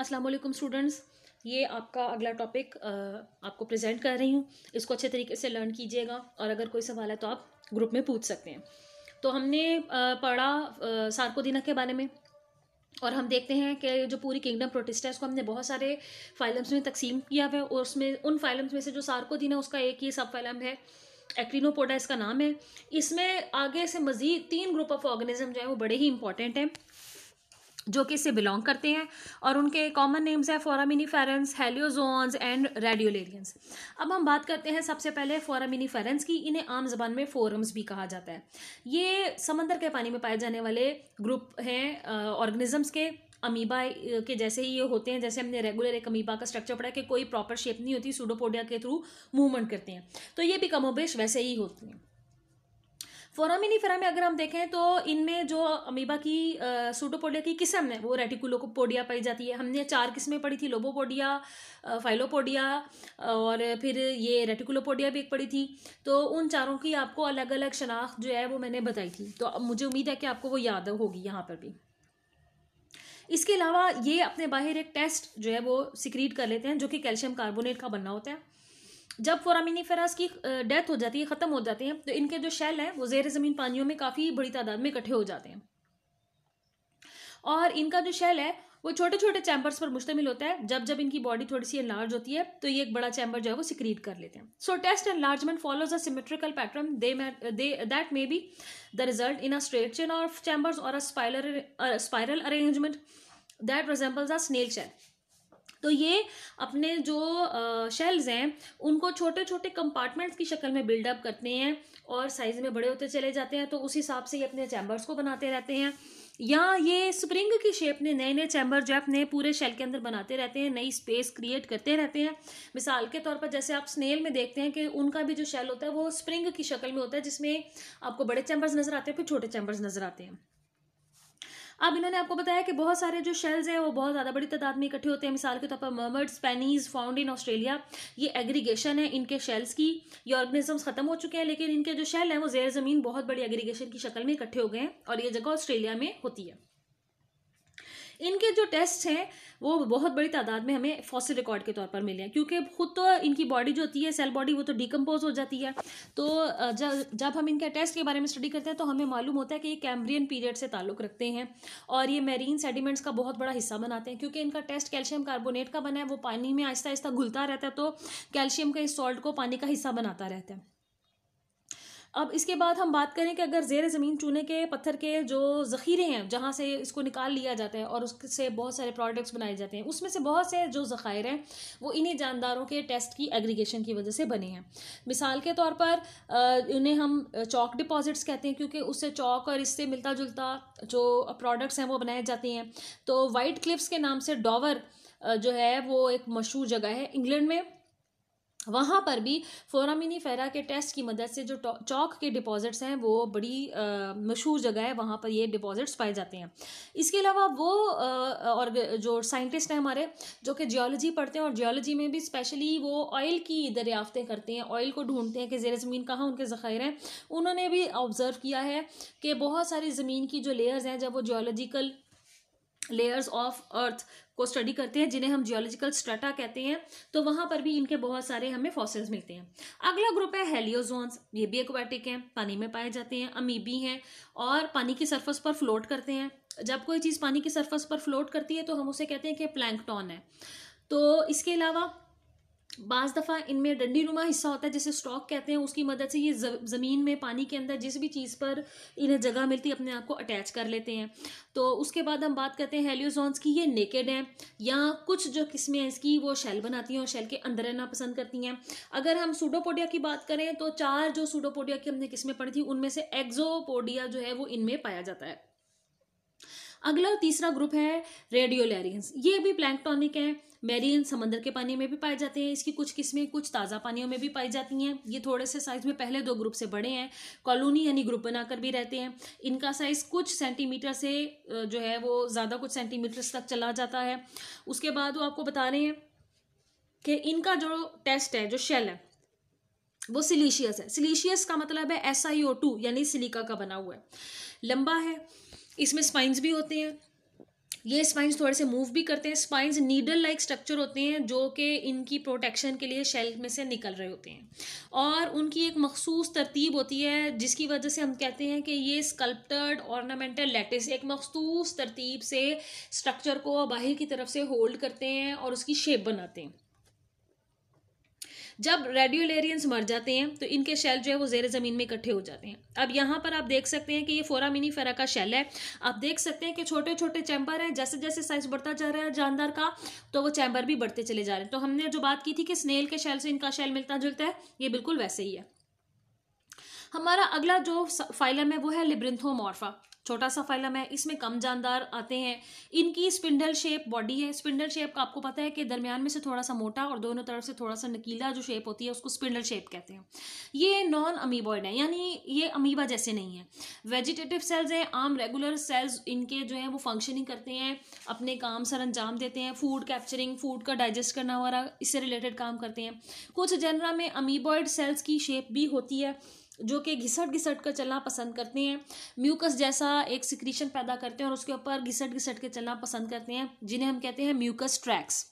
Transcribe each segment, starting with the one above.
अस्सलाम वालेकुम स्टूडेंट्स ये आपका अगला टॉपिक आपको प्रेजेंट कर रही हूँ इसको अच्छे तरीके से लर्न कीजिएगा और अगर कोई सवाल है तो आप ग्रुप में पूछ सकते हैं तो हमने पढ़ा सार्कोदिना के बारे में और हम देखते हैं कि जो पूरी किंगडम प्रोटेस्ट है उसको हमने बहुत सारे फाइलम्स में तकसीम किया हुआ है और उसमें उन फाइलम्स में से जो सार्कोदिना उसका एक ही सब फाइलम है एक्टिनोपोडा इसका नाम है इसमें आगे से मज़ीद तीन ग्रुप ऑफ ऑर्गेनिज्म जो है वो बड़े ही इंपॉर्टेंट हैं जो कि इससे बिलोंग करते हैं और उनके कॉमन नेम्स हैं फोरामिनीफेरेंस हेलियोजोन्स एंड रेडियोलेरियंस अब हम बात करते हैं सबसे पहले फोरामिनीफेरेंस की इन्हें आम जबान में फोरम्स भी कहा जाता है ये समंदर के पानी में पाए जाने वाले ग्रुप हैं ऑर्गेनिजम्स के अमीबा के जैसे ही ये होते हैं जैसे हमने रेगुलर एक अमीबा का स्ट्रक्चर पढ़ा कि कोई प्रॉपर शेप नहीं होती सूडोपोडिया के थ्रू मूवमेंट करते हैं तो ये भी कमोबेश वैसे ही होती हैं फोरामिनी फेरामी अगर हम देखें तो इनमें जो अमीबा की सूडोपोडिया की किस्म है वो रेटिकुलोपोडिया पाई जाती है हमने चार किस्में पढ़ी थी लोबोपोडिया फाइलोपोडिया और फिर ये रेटिकुलोपोडिया भी एक पढ़ी थी तो उन चारों की आपको अलग अलग शनाख्त जो है वो मैंने बताई थी तो मुझे उम्मीद है कि आपको वो याद होगी यहाँ पर भी इसके अलावा ये अपने बाहर एक टेस्ट जो है वो सिक्रीट कर लेते हैं जो कि कैल्शियम कार्बोनेट का बनना होता है जब फोरामिनीफेरास की डेथ हो जाती है ख़त्म हो जाती है तो इनके जो शेल हैं वो जेर ज़मीन पानियों में काफ़ी बड़ी तादाद में इकट्ठे हो जाते हैं और इनका जो शेल है वो छोटे छोटे चैम्बर्स पर मुश्तमिल होता है जब जब इनकी बॉडी थोड़ी सी लार्ज होती है तो ये एक बड़ा चैम्बर जो है वो सिक्रीट कर लेते हैं so test enlargement follows a symmetrical pattern they they that may be the result in a straight chain of chambers और a spiral spiral arrangement that resembles a snail shell तो ये अपने जो शेल्स हैं उनको छोटे छोटे कंपार्टमेंट्स की शक्ल में बिल्डअप करते हैं और साइज़ में बड़े होते चले जाते हैं तो उस हिसाब से ये अपने चैम्बर्स को बनाते रहते हैं या ये स्प्रिंग की शेप में नए नए चैम्बर जो अपने पूरे शेल के अंदर बनाते रहते हैं नई स्पेस क्रिएट करते रहते हैं मिसाल के तौर पर जैसे आप स्नेल में देखते हैं कि उनका भी जो शेल होता है वो स्प्रिंग की शक्ल में होता है जिसमें आपको बड़े चैम्बर्स नज़र आते हैं फिर छोटे चैम्बर्स नज़र आते हैं अब इन्होंने आपको बताया कि बहुत सारे जो शेल्स हैं वो बहुत ज़्यादा बड़ी तादाद में इकट्ठे होते हैं मिसाल के तौर पर mermaid species found in Australia ये एग्रीगेशन है इनके शेल्स की ये ऑर्गेनिजम्स खत्म हो चुके हैं लेकिन इनके जो शेल हैं वो जेर ज़मीन बहुत बड़ी एग्रीगेशन की शक्ल में इकट्ठे हो गए हैं और ये जगह ऑस्ट्रेलिया में होती है इनके जो टेस्ट हैं वो बहुत बड़ी तादाद में हमें फॉसिल रिकॉर्ड के तौर पर मिले हैं क्योंकि खुद तो इनकी बॉडी जो होती है सेल बॉडी वो तो डिकम्पोज हो जाती है तो जब जब हम इनके टेस्ट के बारे में स्टडी करते हैं तो हमें मालूम होता है कि ये कैम्ब्रियन पीरियड से ताल्लुक़ रखते हैं और ये मेरीन सेडिमेंट्स का बहुत बड़ा हिस्सा बनाते हैं क्योंकि इनका टेस्ट कैल्शियम कार्बोनेट का बना है वो पानी में आहिस्ता आहिस्ता घुलता रहता है तो कैल्शियम के इस सॉल्ट को पानी का हिस्सा बनाता रहता है अब इसके बाद हम बात करें कि अगर जेर ज़मीन चूने के पत्थर के जो ज़ख़ीरे हैं जहाँ से इसको निकाल लिया जाता है और उससे बहुत सारे प्रोडक्ट्स बनाए जाते हैं उसमें से बहुत से जो ज़ख़ायर हैं वो इन्हीं जानदारों के टेस्ट की एग्रीगेशन की वजह से बने हैं मिसाल के तौर पर इन्हें हम चौक डिपॉजिट्स कहते हैं क्योंकि उससे चौक और इससे मिलता जुलता जो प्रोडक्ट्स हैं वो बनाए जाते हैं तो वाइट क्लिप्स के नाम से डॉवर जो है वो एक मशहूर जगह है इंग्लैंड में वहाँ पर भी फोरामिनी फेरा के टेस्ट की मदद से जो चौक के डिपॉजिट्स हैं वो बड़ी मशहूर जगह है वहाँ पर ये डिपॉजिट्स पाए जाते हैं इसके अलावा वो आ, और जो साइंटिस्ट हैं हमारे जो कि जियोलॉजी पढ़ते हैं और जियोलॉजी में भी स्पेशली वो ऑयल की दरियाफ्तें करते हैं ऑयल को ढूंढते हैं कि जेर ज़मीन कहाँ उनके ज़ख़ायर हैं उन्होंने भी ऑब्ज़र्व किया है कि बहुत सारी ज़मीन की जो लेयर्स हैं जब वो जियोलॉजिकल लेयर्स ऑफ अर्थ को स्टडी करते हैं जिन्हें हम जियोलॉजिकल स्ट्रटा कहते हैं तो वहाँ पर भी इनके बहुत सारे हमें फॉसिल्स मिलते हैं अगला ग्रुप है हेलियोजोन्स ये भी एक्वाटिक हैं पानी में पाए जाते हैं अमीबी हैं और पानी की सरफेस पर फ्लोट करते हैं जब कोई चीज़ पानी की सरफेस पर फ्लोट करती है तो हम उसे कहते हैं कि प्लैंकटॉन है तो इसके अलावा बाज़ दफ़ा इनमें डंडी नुमा हिस्सा होता है जैसे स्टॉक कहते हैं उसकी मदद से ये ज़मीन में पानी के अंदर जिस भी चीज़ पर इन्हें जगह मिलती है अपने आप को अटैच कर लेते हैं तो उसके बाद हम बात करते हैं हेलियोजॉन्स की ये नेकेड हैं या कुछ जो किस्में हैं इसकी वो शेल बनाती हैं और शेल के अंदर रहना पसंद करती हैं अगर हम सूडोपोडिया की बात करें तो चार जो सूडोपोडिया की हमने किस्में पढ़ी थी उनमें से एग्जोपोडिया जो है वो इनमें पाया जाता है अगला तीसरा ग्रुप है रेडियोलैरियंस ये भी प्लैंकटॉनिक है मेरियन समंदर के पानी में भी पाए जाते हैं इसकी कुछ किस्में कुछ ताज़ा पानियों में भी पाई जाती हैं ये थोड़े से साइज़ में पहले दो ग्रुप से बड़े हैं कॉलोनी यानी ग्रुप बनाकर भी रहते हैं इनका साइज़ कुछ सेंटीमीटर से जो है वो ज़्यादा कुछ सेंटीमीटर्स तक चला जाता है उसके बाद वो आपको बता रहे हैं कि इनका जो टेस्ट है जो शेल है वो सिलीशियस है सिलीशियस का मतलब है एस आई ओ टू यानी सिलिका का बना हुआ है लंबा है इसमें स्पाइंस भी होते हैं ये स्पाइंस थोड़े से मूव भी करते हैं स्पाइंस नीडल लाइक स्ट्रक्चर होते हैं जो कि इनकी प्रोटेक्शन के लिए शेल में से निकल रहे होते हैं और उनकी एक मखसूस तरतीब होती है जिसकी वजह से हम कहते हैं कि ये स्कल्प्टर्ड ऑर्नामेंटल लेटिस एक मखसूस तरतीब से स्ट्रक्चर को बाहर की तरफ से होल्ड करते हैं और उसकी शेप बनाते हैं जब रेडियोलेरियंस मर जाते हैं तो इनके शेल जो है वो जेर ज़मीन में इकट्ठे हो जाते हैं अब यहाँ पर आप देख सकते हैं कि ये फोरा मिनी फेरा का शेल है आप देख सकते हैं कि छोटे छोटे चैम्बर हैं जैसे जैसे साइज बढ़ता जा रहा है जानदार का तो वो चैम्बर भी बढ़ते चले जा रहे हैं तो हमने जो बात की थी कि स्नेल के शेल से इनका शेल मिलता जुलता है ये बिल्कुल वैसे ही है हमारा अगला जो फाइलम है वो है लिब्रिंथोमॉर्फा छोटा सा फाइलम है इसमें कम जानदार आते हैं इनकी स्पिंडल शेप बॉडी है स्पिंडल शेप का आपको पता है कि दरमियान में से थोड़ा सा मोटा और दोनों तरफ से थोड़ा सा नकीला जो शेप होती है उसको स्पिंडल शेप कहते हैं ये नॉन अमीबॉइड है यानी ये अमीबा जैसे नहीं है वेजिटेटिव सेल्स हैं आम रेगुलर सेल्स इनके जो हैं वो फंक्शनिंग करते हैं अपने काम सर अंजाम देते हैं फूड कैप्चरिंग फूड का डाइजेस्ट करना वगैरह इससे रिलेटेड काम करते हैं कुछ जनरा में अमीबॉइड सेल्स की शेप भी होती है जो कि घिसट घिसट कर चलना पसंद करते हैं म्यूकस जैसा एक सिक्रीशन पैदा करते हैं और उसके ऊपर घिसट घिसट के चलना पसंद करते हैं जिन्हें हम कहते हैं mucus tracks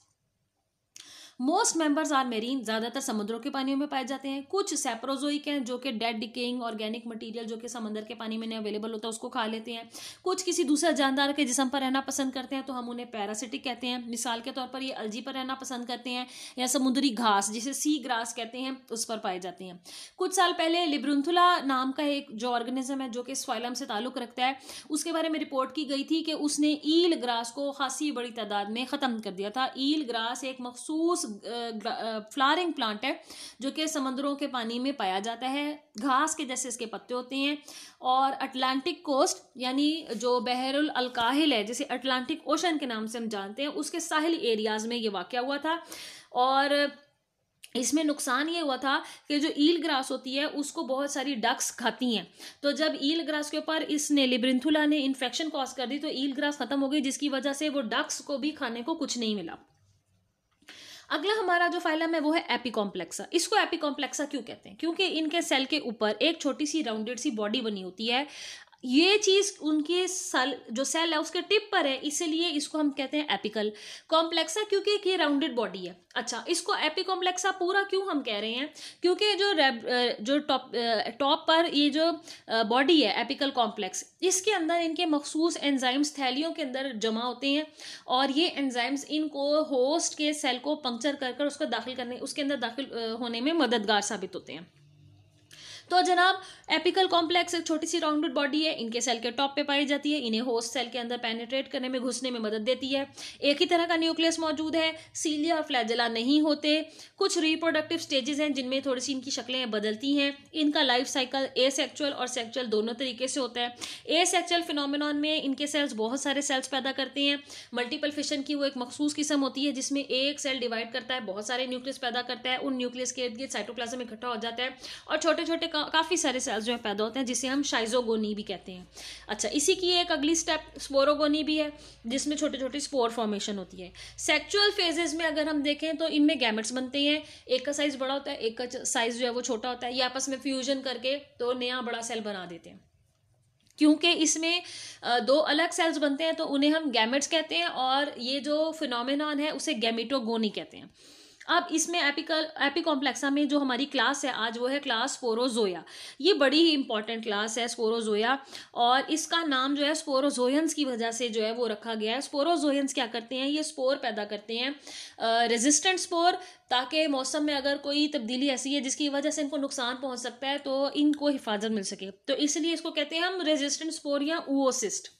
most members are marine ज़्यादातर समुद्रों के पानियों में पाए जाते हैं कुछ सेप्रोजोइक हैं जो कि डेड डिकेइंग ऑर्गेनिक मटीरियल जो कि समंदर के पानी में अवेलेबल होता है उसको खा लेते हैं कुछ किसी दूसरे जानदार के जिसम पर रहना पसंद करते हैं तो हम उन्हें पैरासिटिक कहते हैं मिसाल के तौर पर ये अलजी पर रहना पसंद करते हैं या समुद्री घास जिसे सी ग्रास कहते हैं उस पर पाए जाते हैं कुछ साल पहले लिब्रुंथुला नाम का एक जो ऑर्गेनिज्म है जो कि स्वाइलम से ताल्लुक रखता है उसके बारे में रिपोर्ट की गई थी कि उसने ईल ग्रास को खासी बड़ी तादाद में ख़त्म कर दिया था ईल ग्रास एक मखसूस फ्लावरिंग प्लांट है जो कि समंदरों के पानी में पाया जाता है घास के जैसे इसके पत्ते होते हैं और अटलांटिक कोस्ट यानी जो बहरुल अलकाहिल है जिसे अटलांटिक ओशन के नाम से हम जानते हैं उसके साहिल एरियाज़ में ये वाक़ हुआ था और इसमें नुकसान ये हुआ था कि जो ईल ग्रास होती है उसको बहुत सारी डक्स खाती हैं तो जब ईल ग्रास के ऊपर इसने लिब्रिंथुला ने इन्फेक्शन कॉज कर दी तो ईल ग्रास खत्म हो गई जिसकी वजह से वो डक्स को भी खाने को कुछ नहीं मिला अगला हमारा जो फाइलम है वो है एपी कॉम्प्लेक्सा इसको एपी कॉम्प्लेक्सा क्यों कहते हैं क्योंकि इनके सेल के ऊपर एक छोटी सी राउंडेड सी बॉडी बनी होती है ये चीज उनके सल जो सेल है उसके टिप पर है इसीलिए इसको हम कहते हैं एपिकल कॉम्प्लेक्सा क्योंकि एक ये राउंडेड बॉडी है अच्छा इसको एपिकॉम्प्लेक्सा पूरा क्यों हम कह रहे हैं क्योंकि जो जो टॉप टॉप पर ये जो बॉडी है एपिकल कॉम्प्लेक्स इसके अंदर इनके मखसूस एंजाइम्स थैलियों के अंदर जमा होते हैं और ये एंजाइम्स इनको होस्ट के सेल को पंक्चर कर कर उसको दाखिल करने उसके अंदर दाखिल होने में मददगार साबित होते हैं तो जनाब एपिकल कॉम्प्लेक्स एक छोटी सी राउंडेड बॉडी है इनके सेल के टॉप पे पाई जाती है इन्हें होस्ट सेल के अंदर पेनिट्रेट करने में घुसने में मदद देती है एक ही तरह का न्यूक्लियस मौजूद है सीलिया और फ्लैजला नहीं होते कुछ रिप्रोडक्टिव स्टेजेस हैं जिनमें थोड़ी सी इनकी शक्लें बदलती हैं इनका लाइफ साइकिल सेक्चुअल और सेक्चुअल दोनों तरीके से होता है सेक्चुअल फिनोमिन में इनके सेल्स बहुत सारे सेल्स पैदा करते हैं मल्टीपल फिशन की वो एक मखसूस किस्म होती है जिसमें एक सेल डिवाइड करता है बहुत सारे न्यूक्लियस पैदा करता है उन न्यूक्लियस के साइटोप्लाजम इकट्ठा हो जाता है और छोटे छोटे काफ़ी सारे सेल्स जो है पैदा होते हैं जिसे हम शाइजोगोनी भी कहते हैं अच्छा इसी की एक अगली स्टेप स्पोरोगोनी भी है जिसमें छोटे छोटे स्पोर फॉर्मेशन होती है सेक्चुअल फेजेज में अगर हम देखें तो इनमें गैमेट्स बनते हैं एक का साइज़ बड़ा होता है एक का साइज़ जो है वो छोटा होता है ये आपस में फ्यूजन करके तो नया बड़ा सेल बना देते हैं क्योंकि इसमें दो अलग सेल्स बनते हैं तो उन्हें हम गैमेट्स कहते हैं और ये जो फिनोमेनॉन है उसे गैमिटोगोनी कहते हैं अब इसमें एपिकल एपिकॉम्प्लेक्सा में जो हमारी क्लास है आज वो है क्लास स्पोरोजोया ये बड़ी ही इंपॉर्टेंट क्लास है स्पोरोजोया और इसका नाम जो है स्पोरोजोयंस की वजह से जो है वो रखा गया है स्पोरोजोयंस क्या करते हैं ये स्पोर पैदा करते हैं रेजिस्टेंट स्पोर ताकि मौसम में अगर कोई तब्दीली ऐसी है जिसकी वजह से इनको नुकसान पहुंच सकता है तो इनको हिफाजत मिल सके तो इसलिए इसको कहते हैं हम रेजिस्टेंट स्पोर या ओसिस्ट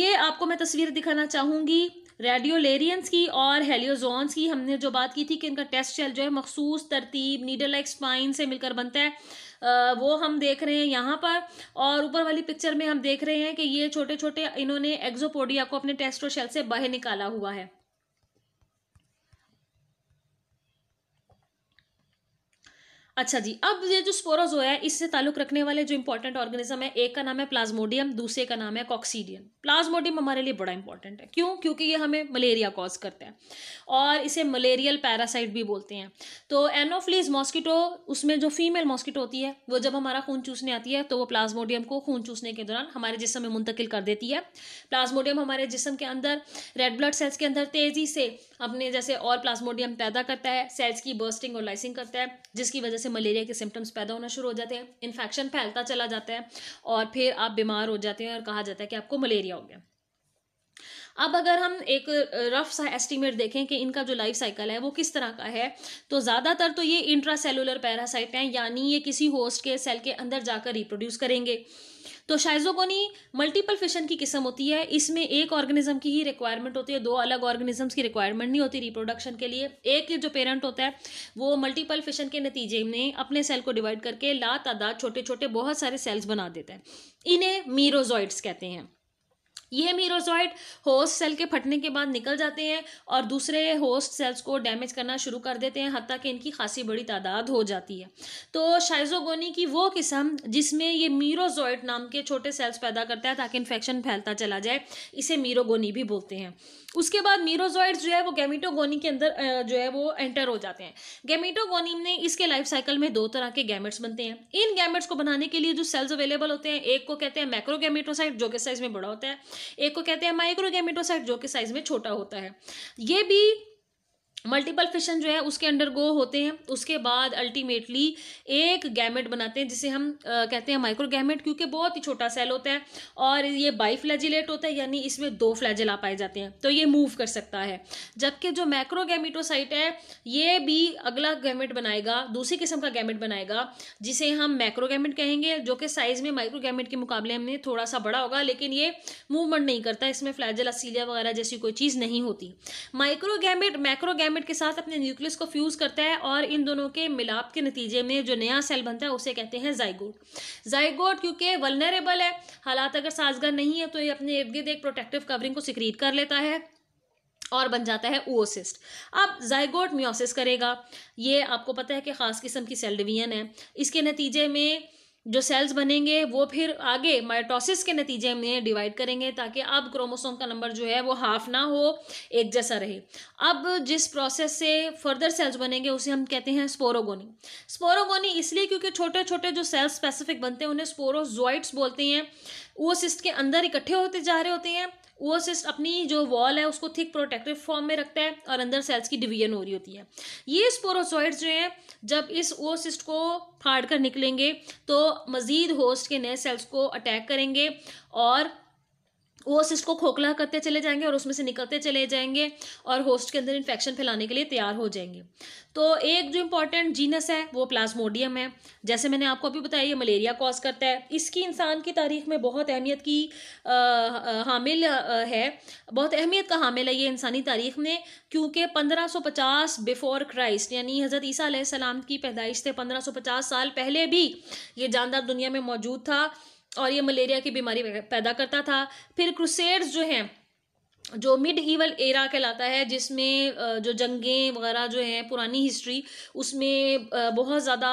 ये आपको मैं तस्वीर दिखाना चाहूंगी रेडियोलेरियंस की और हेलियोजोन्स की हमने जो बात की थी कि इनका टेस्ट शेल जो है मखसूस तरतीब नीडल लाइक स्पाइन से मिलकर बनता है आ, वो हम देख रहे हैं यहाँ पर और ऊपर वाली पिक्चर में हम देख रहे हैं कि ये छोटे छोटे इन्होंने एक्जोपोडिया को अपने टेस्टो शेल से बाहर निकाला हुआ है अच्छा जी अब ये जो स्पोरोजो है इससे ताल्लुक रखने वाले जो इंपॉर्टेंट ऑर्गेनिज्म है एक का नाम है प्लाज्मोडियम दूसरे का नाम है कॉक्सीडियम प्लाज्मोडियम हमारे लिए बड़ा इंपॉर्टेंट है क्यों क्योंकि ये हमें मलेरिया कॉज करता है और इसे मलेरियल पैरासाइट भी बोलते हैं तो एनोफ्लीज मॉस्किटो उसमें जो फीमेल मॉस्किटो होती है वो जब हमारा खून चूसने आती है तो वो प्लाज्मोडियम को खून चूसने के दौरान हमारे जिसम में मुंतकिल कर देती है प्लाज्मोडियम हमारे जिसम के अंदर रेड ब्लड सेल्स के अंदर तेज़ी से अपने जैसे और प्लाज्मोडियम पैदा करता है सेल्स की बर्स्टिंग और लाइसिंग करता है जिसकी वजह से मलेरिया के सिम्टम्स पैदा होना शुरू हो जाते हैं इन्फेक्शन फैलता चला जाता है और फिर आप बीमार हो जाते हैं और कहा जाता है कि आपको मलेरिया हो गया अब अगर हम एक रफ सा एस्टिमेट देखें कि इनका जो लाइफ साइकिल है वो किस तरह का है तो ज़्यादातर तो ये इंट्रा सेलुलर पैरासाइट हैं यानी ये किसी होस्ट के सेल के अंदर जाकर रिप्रोड्यूस करेंगे तो शाइजोगोनी मल्टीपल फिशन की किस्म होती है इसमें एक ऑर्गेनिज्म की ही रिक्वायरमेंट होती है दो अलग ऑर्गेनिजम्स की रिक्वायरमेंट नहीं होती रिप्रोडक्शन के लिए एक जो पेरेंट होता है वो मल्टीपल फिशन के नतीजे में अपने सेल को डिवाइड करके ला तादाद छोटे छोटे बहुत सारे सेल्स बना देता है इन्हें मीरोजॉइड्स कहते हैं ये मीरोजॉइड होस्ट सेल के फटने के बाद निकल जाते हैं और दूसरे होस्ट सेल्स को डैमेज करना शुरू कर देते हैं हती कि इनकी खासी बड़ी तादाद हो जाती है तो शाइजोगोनी की वो किस्म जिसमें ये मीरोजॉइड नाम के छोटे सेल्स पैदा करता है ताकि इन्फेक्शन फैलता चला जाए इसे मीरोगोनी भी बोलते हैं उसके बाद मीरोजॉइड्स जो है वो गैमिटोगोनी के अंदर जो है वो एंटर हो जाते हैं गैमिटोगोनी में इसके लाइफ साइकिल में दो तरह के गैमेट्स बनते हैं इन गैमेट्स को बनाने के लिए जो सेल्स अवेलेबल होते हैं एक को कहते हैं मैक्रोगेमेटोसाइट जो कि साइज में बड़ा होता है एक को कहते हैं माइक्रोगेमेटोसाइट जो कि साइज में छोटा होता है ये भी मल्टीपल फिशन जो है उसके अंडर गो होते हैं उसके बाद अल्टीमेटली एक गैमेट बनाते हैं जिसे हम आ, कहते हैं माइक्रो गैमेट क्योंकि बहुत ही छोटा सेल होता है और ये बाई फ्लैजिलेट होता है यानी इसमें दो फ्लैजिला पाए जाते हैं तो ये मूव कर सकता है जबकि जो मैक्रो गैमिटोसाइट है ये भी अगला गैमेट बनाएगा दूसरी किस्म का गैमेट बनाएगा जिसे हम मैक्रो गैमेट कहेंगे जो कि साइज़ में माइक्रो गैमेट के मुकाबले हमने थोड़ा सा बड़ा होगा लेकिन ये मूवमेंट नहीं करता इसमें फ्लैजिला सीलिया वगैरह जैसी कोई चीज़ नहीं होती micro gamete macro gamete primate के साथ अपने न्यूक्लियस को फ्यूज करता है और इन दोनों के मिलाप के नतीजे में जो नया सेल बनता है उसे कहते हैं जाइगोट जाइगोट क्योंकि वलनरेबल है हालात अगर साजगार नहीं है तो ये अपने इर्द गिर्द एक प्रोटेक्टिव कवरिंग को सिक्रीट कर लेता है और बन जाता है ओसिस्ट अब जाइगोट म्योसिस करेगा ये आपको पता है कि ख़ास किस्म की सेल डिवीजन है इसके नतीजे में जो सेल्स बनेंगे वो फिर आगे माइटोसिस के नतीजे में डिवाइड करेंगे ताकि अब क्रोमोसोम का नंबर जो है वो हाफ ना हो एक जैसा रहे अब जिस प्रोसेस से फर्दर सेल्स बनेंगे उसे हम कहते हैं स्पोरोगोनी स्पोरोगोनी इसलिए क्योंकि छोटे छोटे जो सेल्स स्पेसिफिक बनते हैं उन्हें स्पोरोजोइट्स बोलते हैं सिस्ट के अंदर इकट्ठे होते जा रहे होते हैं ओसिस्ट अपनी जो वॉल है उसको थिक प्रोटेक्टिव फॉर्म में रखता है और अंदर सेल्स की डिवीजन हो रही होती है ये स्पोरोसॉइड्स जो हैं जब इस सिस्ट को फाड़ कर निकलेंगे तो मज़ीद होस्ट के नए सेल्स को अटैक करेंगे और वो सिस्ट को खोखला करते चले जाएंगे और उसमें से निकलते चले जाएंगे और होस्ट के अंदर इन्फेक्शन फैलाने के लिए तैयार हो जाएंगे तो एक जो इम्पॉर्टेंट जीनस है वो प्लाज्मोडियम है जैसे मैंने आपको अभी बताया ये मलेरिया कॉज करता है इसकी इंसान की तारीख में बहुत अहमियत की आ, हामिल है बहुत अहमियत का हामिल है ये इंसानी तारीख में क्योंकि 1550 बिफोर क्राइस्ट यानी हज़रत ईसा सलाम की पैदाइश से 1550 साल पहले भी ये जानदार दुनिया में मौजूद था और ये मलेरिया की बीमारी पैदा करता था फिर क्रुसेड्स जो हैं जो मिड ईवल एरा कहलाता है जिसमें जो जंगें वगैरह जो हैं पुरानी हिस्ट्री उसमें बहुत ज़्यादा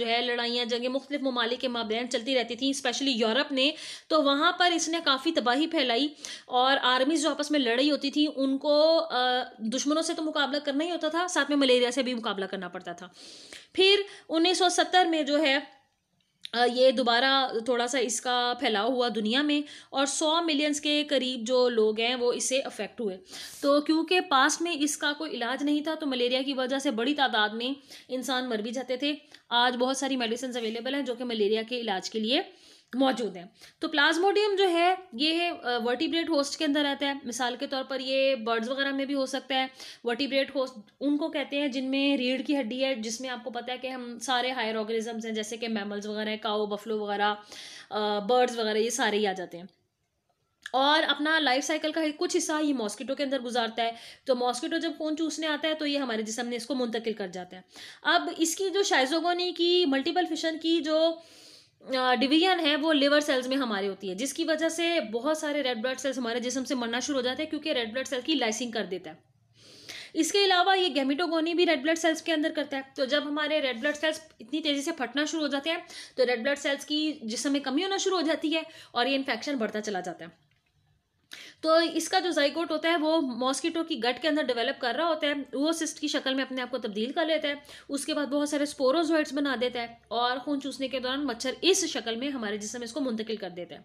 जो है लड़ाइयाँ जंगें मुख्तलिफ ममालिक के माबेन चलती रहती थी स्पेशली यूरोप ने तो वहाँ पर इसने काफ़ी तबाही फैलाई और आर्मीज जो आपस में लड़ाई होती थी उनको दुश्मनों से तो मुकाबला करना ही होता था साथ में मलेरिया से भी मुकाबला करना पड़ता था फिर उन्नीस में जो है ये दोबारा थोड़ा सा इसका फैलाव हुआ दुनिया में और 100 मिलियंस के करीब जो लोग हैं वो इससे अफेक्ट हुए तो क्योंकि पास में इसका कोई इलाज नहीं था तो मलेरिया की वजह से बड़ी तादाद में इंसान मर भी जाते थे आज बहुत सारी मेडिसिन अवेलेबल हैं जो कि मलेरिया के इलाज के लिए मौजूद हैं तो प्लाज्मोडियम जो है ये वर्टिब्रेट होस्ट के अंदर रहता है मिसाल के तौर पर ये बर्ड्स वगैरह में भी हो सकता है वर्टिब्रेट होस्ट उनको कहते हैं जिनमें रीढ़ की हड्डी है जिसमें आपको पता है कि हम सारे हायर ऑर्गेनिजम्स हैं जैसे कि मैमल्स वगैरह काओ बफलो वगैरह बर्ड्स वगैरह ये सारे ही आ जाते हैं और अपना लाइफ साइकिल का कुछ हिस्सा ये मॉस्किटो के अंदर गुजारता है तो मॉस्किटो जब खून चूसने आता है तो ये हमारे जिसम ने इसको मुंतकिल कर जाता है अब इसकी जो शाइजोगोनी की मल्टीपल फिशन की जो डिवीजन है वो लिवर सेल्स में हमारी होती है जिसकी वजह से बहुत सारे रेड ब्लड सेल्स हमारे जिसम से मरना शुरू हो जाते हैं क्योंकि रेड ब्लड सेल की लाइसिंग कर देता है इसके अलावा ये गैमिटोगोनी भी रेड ब्लड सेल्स के अंदर करता है तो जब हमारे रेड ब्लड सेल्स इतनी तेज़ी से फटना शुरू हो जाते हैं तो रेड ब्लड सेल्स की जिसमें कमी होना शुरू हो जाती है और ये इन्फेक्शन बढ़ता चला जाता है तो इसका जो जाइकोट होता है वो मॉस्किटो की गट के अंदर डेवलप कर रहा होता है वो सिस्ट की शक्ल में अपने आप को तब्दील कर लेता है उसके बाद बहुत सारे स्पोरोजॉइड्स बना देता है और खून चूसने के दौरान मच्छर इस शक्ल में हमारे जिसम इसको मुंतकिल कर देता है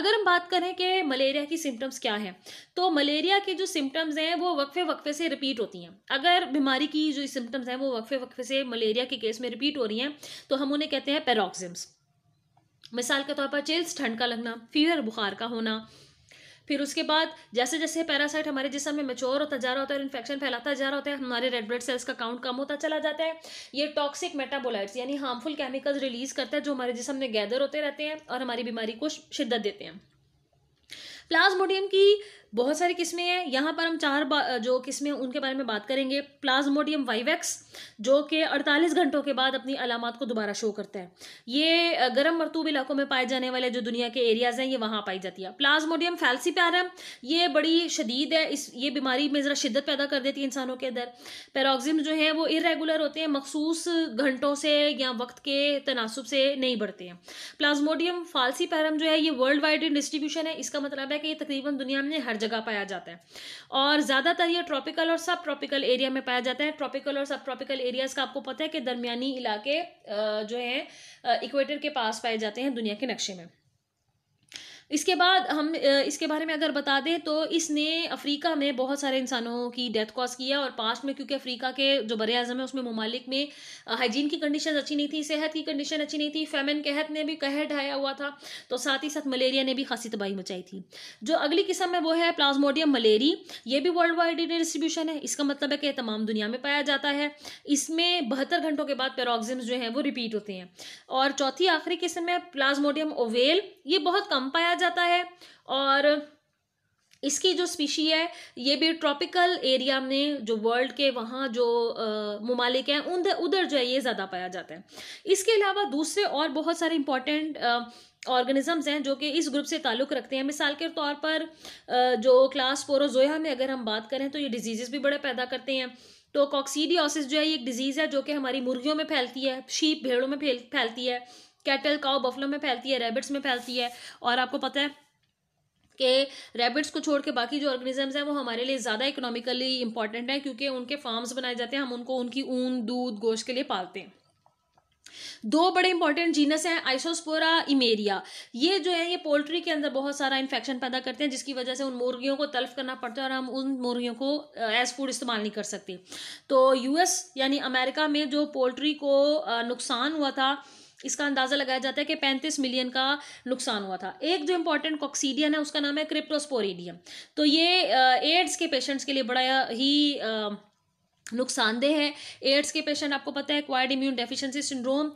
अगर हम बात करें कि मलेरिया की सिम्टम्स क्या है तो मलेरिया के जो सिम्टम्स हैं वो वक्फे वक्फे से रिपीट होती हैं अगर बीमारी की जो सिम्टम्स हैं वो वक्फे वक्फे से मलेरिया के केस में रिपीट हो रही हैं तो हम उन्हें कहते हैं पैरोक्सिम्स मिसाल के तौर पर चिल्स ठंड का लगना फीवर बुखार का होना फिर उसके बाद जैसे जैसे पैरासाइट हमारे जिसम में मेच्योर होता जा रहा होता है इन्फेक्शन फैलाता जा रहा होता है हमारे रेड ब्लड सेल्स का काउंट कम होता चला जाता है ये टॉक्सिक मेटाबोलाइट्स यानी हार्मफुल केमिकल्स रिलीज करता है जो हमारे जिसम में गैदर होते रहते हैं और हमारी बीमारी को शिद्दत देते हैं प्लाज्मोडियम की बहुत सारी किस्में हैं यहाँ पर हम चार जो किस्में उनके बारे में बात करेंगे प्लाज्मोडियम वाइवेक्स जो कि 48 घंटों के बाद अपनी अलामत को दोबारा शो करता है ये गर्म मरतूब इलाकों में पाए जाने वाले जो दुनिया के एरियाज़ हैं ये वहाँ पाई जाती है प्लाज्मोडियम फैल्सीपैरम ये बड़ी शदीद है इस ये बीमारी में ज़रा शिद्दत पैदा कर देती है इंसानों के अंदर पैरोक्सिम जो है वो इरेगुलर होते हैं मखसूस घंटों से या वक्त के तनासब से नहीं बढ़ते हैं प्लाज्मोडियम फालसी पैरम जो है ये वर्ल्ड वाइड डिस्ट्रीब्यूशन है इसका मतलब है कि ये तकरीबन दुनिया में हर जगह जगह पाया जाता है और ज़्यादातर यह ट्रॉपिकल और सब ट्रॉपिकल एरिया में पाया जाता है ट्रॉपिकल और सब ट्रॉपिकल एरियाज का आपको पता है कि दरमियानी इलाके जो है इक्वेटर के पास पाए जाते हैं दुनिया के नक्शे में इसके बाद हम इसके बारे में अगर बता दें तो इसने अफ्रीका में बहुत सारे इंसानों की डेथ कॉज किया और पास्ट में क्योंकि अफ्रीका के जो बर अजम है उसमें ममालिक में हाइजीन की कंडीशन अच्छी नहीं थी सेहत की कंडीशन अच्छी नहीं थी फेमन कहत ने भी कहर ढाया हुआ था तो साथ ही साथ मलेरिया ने भी खासी तबाही मचाई थी जो अगली किस्म है वो है प्लाज्मोडियम मलेरी ये भी वर्ल्ड वाइड डिस्ट्रीब्यूशन है इसका मतलब है कि तमाम दुनिया में पाया जाता है इसमें बहत्तर घंटों के बाद पेरोक्सिम्स जो हैं वो रिपीट होते हैं और चौथी आखिरी किस्म है प्लाज्मोडियम ओवेल ये बहुत कम पाया जाता है और इसकी जो स्पीशी है ये भी ट्रॉपिकल एरिया में जो वर्ल्ड के वहाँ जो ममालिक हैं उन उधर जो है ये ज़्यादा पाया जाता है इसके अलावा दूसरे और बहुत सारे इंपॉर्टेंट ऑर्गेनिजम्स हैं जो कि इस ग्रुप से ताल्लुक़ रखते हैं मिसाल के तौर पर जो क्लास फोरोजोया में अगर हम बात करें तो ये डिजीज़ भी बड़े पैदा करते हैं तो कॉक्सीडियोसिस जो है ये एक डिजीज़ है जो कि हमारी मुर्गियों में फैलती है शीप भेड़ों में फैलती है कैटल काओ बफलो में फैलती है रेबिट्स में फैलती है और आपको पता है कि रैबिट्स को छोड़ के बाकी जो ऑर्गेनिजम्स हैं वो हमारे लिए ज़्यादा इकोनॉमिकली इंपॉर्टेंट हैं क्योंकि उनके फार्म्स बनाए जाते हैं हम उनको उनकी ऊन दूध गोश्त के लिए पालते हैं दो बड़े इंपॉर्टेंट जीनस हैं आइसोस्पोरा इमेरिया ये जो है ये पोल्ट्री के अंदर बहुत सारा इन्फेक्शन पैदा करते हैं जिसकी वजह से उन मुर्गियों को तल्फ करना पड़ता है और हम उन मुर्गियों को एज फूड इस्तेमाल नहीं कर सकते तो यूएस यानी अमेरिका में जो पोल्ट्री को नुकसान हुआ था इसका अंदाज़ा लगाया जाता है कि पैंतीस मिलियन का नुकसान हुआ था एक जो इंपॉर्टेंट कॉक्सीडियन है उसका नाम है क्रिप्टोस्पोरिडियम तो ये एड्स के पेशेंट्स के लिए बड़ा ही आ, नुकसानदेह है एड्स के पेशेंट आपको पता है एक्वायर्ड इम्यून डेफिशिएंसी सिंड्रोम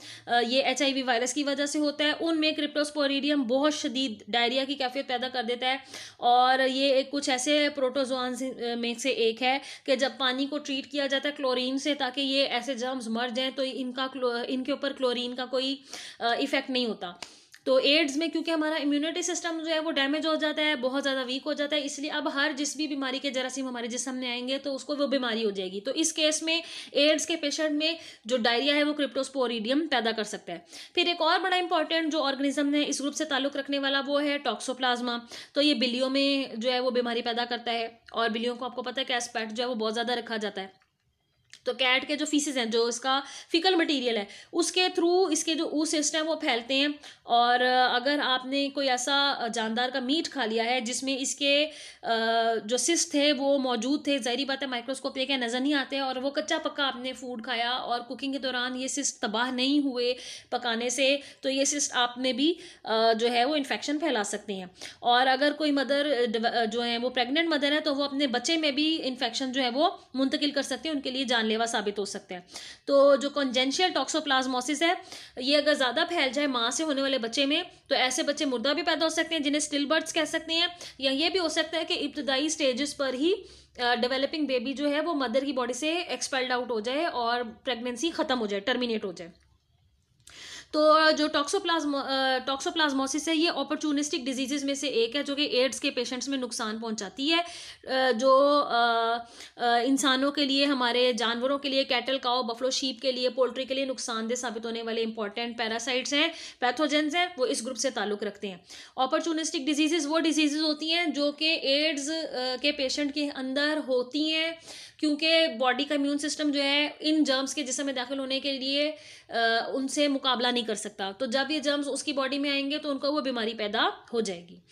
ये एच वायरस की वजह से होता है उनमें क्रिप्टोस्पोरिडियम बहुत शदीद डायरिया की कैफियत पैदा कर देता है और ये कुछ ऐसे प्रोटोजोन में से एक है कि जब पानी को ट्रीट किया जाता है क्लोरीन से ताकि ये ऐसे जर्म्स मर जाएँ तो इनका इनके ऊपर क्लोरीन का कोई इफ़ेक्ट नहीं होता तो एड्स में क्योंकि हमारा इम्यूनिटी सिस्टम जो है वो डैमेज हो जाता है बहुत ज़्यादा वीक हो जाता है इसलिए अब हर जिस भी बीमारी के जरासीम हमारे जिसम में आएंगे तो उसको वो बीमारी हो जाएगी तो इस केस में एड्स के पेशेंट में जो डायरिया है वो क्रिप्टोस्पोरिडियम पैदा कर सकता है फिर एक और बड़ा इंपॉर्टेंट जो ऑर्गेनिज्म है इस ग्रुप से ताल्लुक रखने वाला वो है टॉक्सोप्लाज्मा तो ये बिलियों में जो है वो बीमारी पैदा करता है और बिलियों को आपको पता है कि एस्पेट जो है वो बहुत ज़्यादा रखा जाता है तो कैट के जो फीसिस हैं जो इसका फिकल मटेरियल है उसके थ्रू इसके जो ऊ हैं वो फैलते हैं और अगर आपने कोई ऐसा जानदार का मीट खा लिया है जिसमें इसके जो सिस्ट थे वो मौजूद थे जहरी बात है माइक्रोस्कोप लेके नज़र नहीं आते और वो कच्चा पक्का आपने फूड खाया और कुकिंग के दौरान ये सिस्ट तबाह नहीं हुए पकाने से तो ये सिस्ट आप में भी जो है वो इन्फेक्शन फैला सकते हैं और अगर कोई मदर जो है वो प्रेगनेंट मदर है तो वो अपने बच्चे में भी इन्फेक्शन जो है वो मुंतकिल कर सकते हैं उनके लिए जानलेवा जानलेवा साबित हो सकते हैं तो जो कॉन्जेंशियल टॉक्सोप्लाज्मोसिस है ये अगर ज़्यादा फैल जाए माँ से होने वाले बच्चे में तो ऐसे बच्चे मुर्दा भी पैदा हो सकते हैं जिन्हें स्टिल बर्ड्स कह सकते हैं या ये भी हो सकता है कि इब्तदाई स्टेजेस पर ही डेवलपिंग बेबी जो है वो मदर की बॉडी से एक्सपेल्ड आउट हो जाए और प्रेगनेंसी ख़त्म हो जाए टर्मिनेट हो जाए तो जो टॉक्सोप्लाज्म टॉक्सोप्लाज्मोसिस है ये अपॉर्चुनिस्टिक डिजीजेज में से एक है जो कि एड्स के पेशेंट्स में नुकसान पहुंचाती है जो इंसानों के लिए हमारे जानवरों के लिए कैटल काओ बफलो शीप के लिए पोल्ट्री के लिए नुकसानदेह साबित होने वाले इंपॉर्टेंट पैरासाइट्स हैं पैथोजेंस हैं वो इस ग्रुप से ताल्लुक़ रखते हैं अपॉर्चुनिस्टिक डिजीजेज वो डिजीजेज होती हैं जो कि एड्स के पेशेंट के अंदर होती हैं क्योंकि बॉडी का इम्यून सिस्टम जो है इन जर्म्स के जिसम में दाखिल होने के लिए आ, उनसे मुकाबला नहीं कर सकता तो जब ये जर्म्स उसकी बॉडी में आएंगे तो उनको वो बीमारी पैदा हो जाएगी